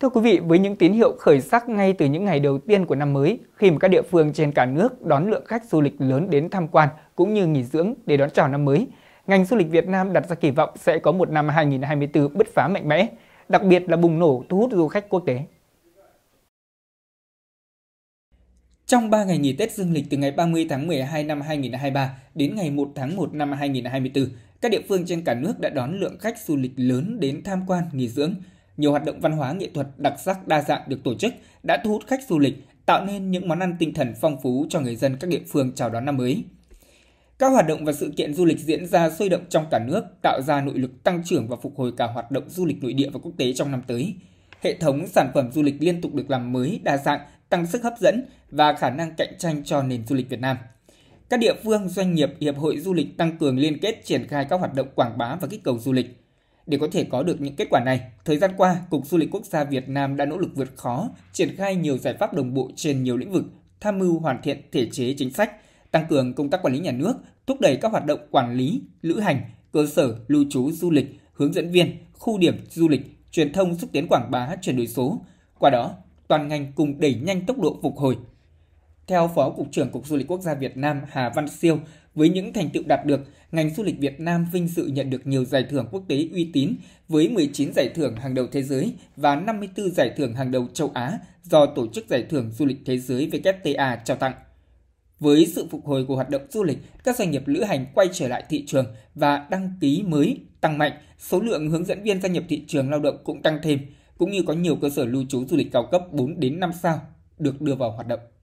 Thưa quý vị, với những tín hiệu khởi sắc ngay từ những ngày đầu tiên của năm mới, khi mà các địa phương trên cả nước đón lượng khách du lịch lớn đến tham quan cũng như nghỉ dưỡng để đón chào năm mới, ngành du lịch Việt Nam đặt ra kỳ vọng sẽ có một năm 2024 bứt phá mạnh mẽ, đặc biệt là bùng nổ thu hút du khách quốc tế. Trong 3 ngày nghỉ Tết Dương lịch từ ngày 30 tháng 12 năm 2023 đến ngày 1 tháng 1 năm 2024, các địa phương trên cả nước đã đón lượng khách du lịch lớn đến tham quan, nghỉ dưỡng, nhiều hoạt động văn hóa nghệ thuật đặc sắc đa dạng được tổ chức đã thu hút khách du lịch, tạo nên những món ăn tinh thần phong phú cho người dân các địa phương chào đón năm mới. Các hoạt động và sự kiện du lịch diễn ra sôi động trong cả nước, tạo ra nội lực tăng trưởng và phục hồi cả hoạt động du lịch nội địa và quốc tế trong năm tới. Hệ thống sản phẩm du lịch liên tục được làm mới, đa dạng, tăng sức hấp dẫn và khả năng cạnh tranh cho nền du lịch Việt Nam. Các địa phương, doanh nghiệp, hiệp hội du lịch tăng cường liên kết triển khai các hoạt động quảng bá và kích cầu du lịch, để có thể có được những kết quả này, thời gian qua, Cục Du lịch Quốc gia Việt Nam đã nỗ lực vượt khó, triển khai nhiều giải pháp đồng bộ trên nhiều lĩnh vực, tham mưu hoàn thiện thể chế chính sách, tăng cường công tác quản lý nhà nước, thúc đẩy các hoạt động quản lý, lữ hành, cơ sở lưu trú du lịch, hướng dẫn viên, khu điểm du lịch, truyền thông xúc tiến quảng bá chuyển đổi số. Qua đó, toàn ngành cùng đẩy nhanh tốc độ phục hồi, theo Phó Cục trưởng Cục Du lịch Quốc gia Việt Nam Hà Văn Siêu, với những thành tựu đạt được, ngành du lịch Việt Nam vinh dự nhận được nhiều giải thưởng quốc tế uy tín với 19 giải thưởng hàng đầu thế giới và 54 giải thưởng hàng đầu châu Á do Tổ chức Giải thưởng Du lịch Thế giới WTA trao tặng. Với sự phục hồi của hoạt động du lịch, các doanh nghiệp lữ hành quay trở lại thị trường và đăng ký mới tăng mạnh, số lượng hướng dẫn viên gia nhập thị trường lao động cũng tăng thêm, cũng như có nhiều cơ sở lưu trú du lịch cao cấp 4 đến 5 sao được đưa vào hoạt động.